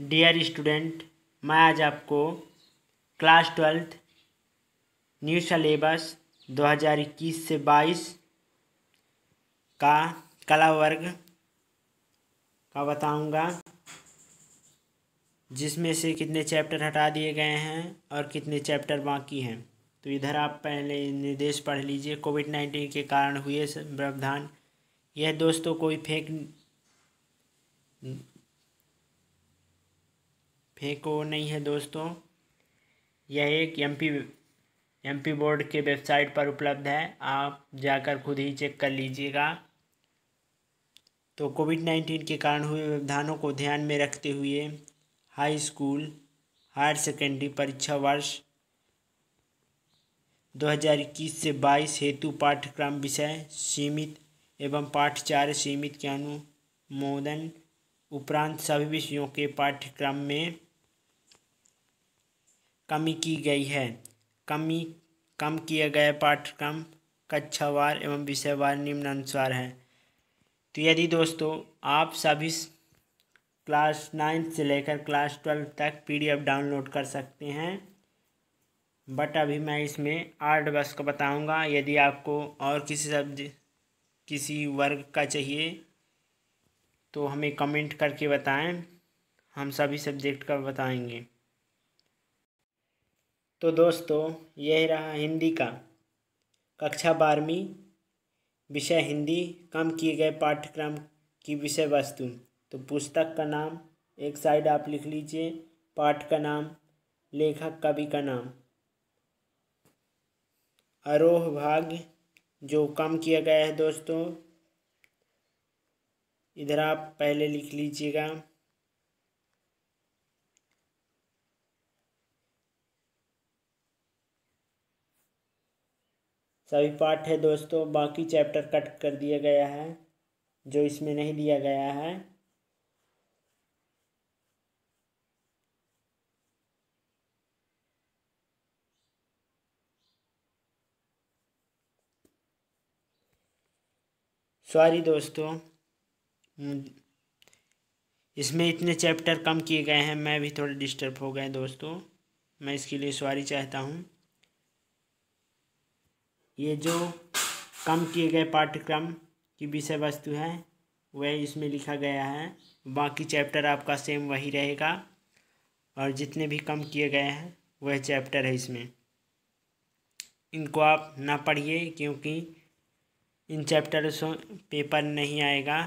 dear student मैं आज आपको क्लास ट्वेल्थ न्यू सलेबस 2021 से 22 का कला वर्ग का बताऊंगा जिसमें से कितने चैप्टर हटा दिए गए हैं और कितने चैप्टर बाकी हैं तो इधर आप पहले निर्देश पढ़ लीजिए कोविड नाइन्टीन के कारण हुए व्यवधान यह दोस्तों कोई फेक फेंको नहीं है दोस्तों यह एक एमपी एमपी बोर्ड के वेबसाइट पर उपलब्ध है आप जाकर खुद ही चेक कर लीजिएगा तो कोविड नाइन्टीन के कारण हुए व्यवधानों को ध्यान में रखते हुए हाई स्कूल हायर सेकेंडरी परीक्षा वर्ष 2021 से 22 हेतु पाठ्यक्रम विषय सीमित एवं पाठ्यचार्य सीमित के अनुमोदन उपरांत सभी विषयों के पाठ्यक्रम में कमी की गई है कमी कम किया गया पाठ्यक्रम कक्षावार एवं विषयवार निम्न अनुसार है तो यदि दोस्तों आप सभी क्लास नाइन्थ से लेकर क्लास ट्वेल्व तक पीडीएफ डाउनलोड कर सकते हैं बट अभी मैं इसमें आर्ट बस को बताऊंगा यदि आपको और किसी सब्ज किसी वर्ग का चाहिए तो हमें कमेंट करके बताएं हम सभी सब्जेक्ट का बताएंगे तो दोस्तों यह रहा हिंदी का कक्षा बारहवीं विषय हिंदी कम किए गए पाठ्यक्रम की विषय वस्तु तो पुस्तक का नाम एक साइड आप लिख लीजिए पाठ का नाम लेखक कवि का नाम आरोह भाग जो कम किया गया है दोस्तों इधर आप पहले लिख लीजिएगा सभी पार्ट है दोस्तों बाकी चैप्टर कट कर दिया गया है जो इसमें नहीं दिया गया है सॉरी दोस्तों हम्म, इसमें इतने चैप्टर कम किए गए हैं मैं भी थोड़े डिस्टर्ब हो गए दोस्तों मैं इसके लिए सॉरी चाहता हूँ ये जो कम किए गए पाठ्यक्रम की विषय वस्तु है वह इसमें लिखा गया है बाकी चैप्टर आपका सेम वही रहेगा और जितने भी कम किए गए हैं वह चैप्टर है इसमें इनको आप ना पढ़िए क्योंकि इन चैप्टर से पेपर नहीं आएगा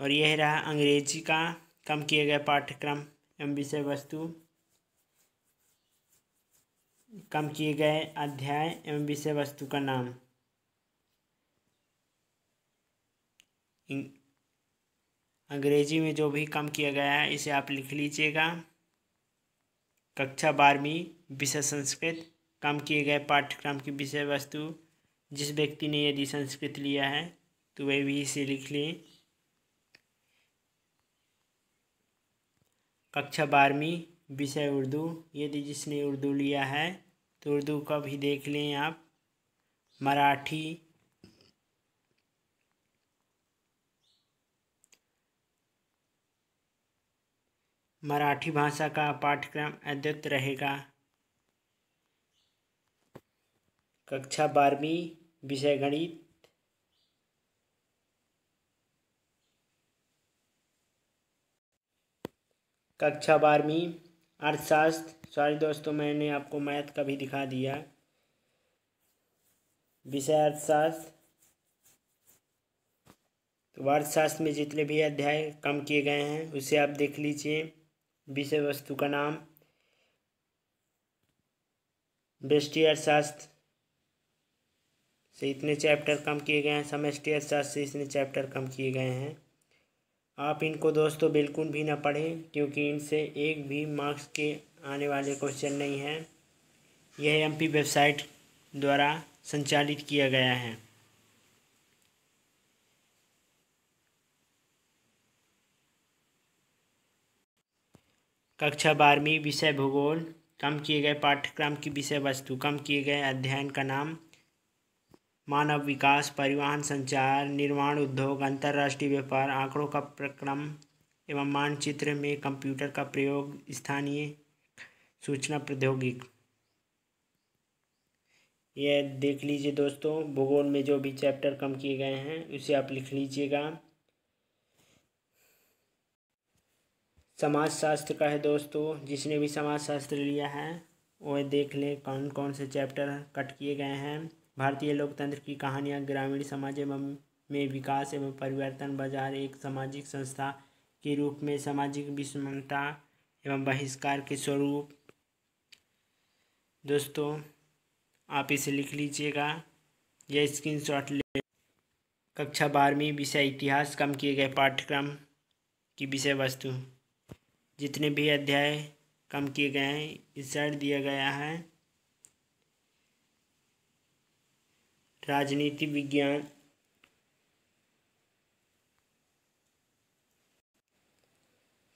और यह रहा अंग्रेजी का कम किए गए पाठ्यक्रम एवं विषय वस्तु कम किए गए अध्याय एवं विषय वस्तु का नाम अंग्रेजी में जो भी कम किया गया है इसे आप लिख लीजिएगा कक्षा बारहवीं विषय संस्कृत कम किए गए पाठ्यक्रम की विषय वस्तु जिस व्यक्ति ने यदि संस्कृत लिया है तो वह भी इसे लिख लें कक्षा बारहवीं विषय उर्दू यदि जिसने उर्दू लिया है तो उर्दू का भी देख लें आप मराठी मराठी भाषा का पाठ्यक्रम अद्यत रहेगा कक्षा बारहवीं विषय गणित कक्षा बारहवीं अर्थशास्त्र सॉरी दोस्तों मैंने आपको मैथ का भी दिखा दिया विषय अर्थशास्त्र तो अर्थशास्त्र में जितने भी अध्याय कम किए गए हैं उसे आप देख लीजिए विषय वस्तु का नाम व्यष्टि अर्थशास्त्र से इतने चैप्टर कम किए गए हैं समष्टि अर्थशास्त्र से इतने चैप्टर कम किए गए हैं आप इनको दोस्तों बिल्कुल भी ना पढ़ें क्योंकि इनसे एक भी मार्क्स के आने वाले क्वेश्चन नहीं हैं यह एमपी वेबसाइट द्वारा संचालित किया गया है कक्षा बारहवीं विषय भूगोल कम किए गए पाठ्यक्रम की विषय वस्तु कम किए गए अध्ययन का नाम मानव विकास परिवहन संचार निर्माण उद्योग अंतर्राष्ट्रीय व्यापार आंकड़ों का प्रक्रम एवं मानचित्र में कंप्यूटर का प्रयोग स्थानीय सूचना प्रौद्योगिक ये देख लीजिए दोस्तों भूगोल में जो भी चैप्टर कम किए गए हैं उसे आप लिख लीजिएगा समाजशास्त्र का है दोस्तों जिसने भी समाजशास्त्र लिया है वह देख लें कौन कौन से चैप्टर कट किए गए हैं भारतीय लोकतंत्र की कहानियाँ ग्रामीण समाज एवं में विकास एवं परिवर्तन बाजार एक सामाजिक संस्था के रूप में सामाजिक विषमता एवं बहिष्कार के स्वरूप दोस्तों आप इसे लिख लीजिएगा यह स्क्रीन शॉट ले कक्षा बारहवीं विषय इतिहास कम किए गए पाठ्यक्रम की विषय वस्तु जितने भी अध्याय कम किए गए हैं इस दिया गया है राजनीति विज्ञान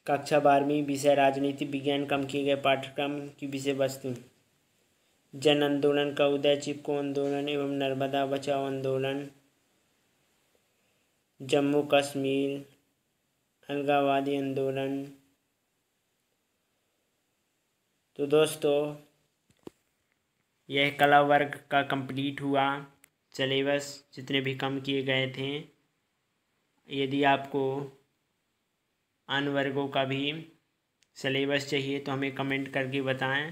कक्षा बारहवीं विषय राजनीति विज्ञान कम किए गए पाठ्यक्रम की विषय वस्तु जन आंदोलन का उदय चिपको आंदोलन एवं नर्मदा बचाओ आंदोलन जम्मू कश्मीर अलगावादी आंदोलन तो दोस्तों यह कला वर्ग का कंप्लीट हुआ सलेबस जितने भी कम किए गए थे यदि आपको अन्य वर्गों का भी सलेबस चाहिए तो हमें कमेंट करके बताएं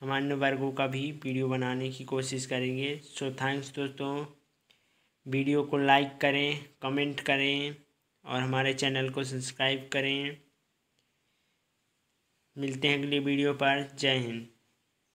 हम अन्य वर्गों का भी वीडियो बनाने की कोशिश करेंगे सो थैंक्स दोस्तों वीडियो को लाइक करें कमेंट करें और हमारे चैनल को सब्सक्राइब करें मिलते हैं अगली वीडियो पर जय हिंद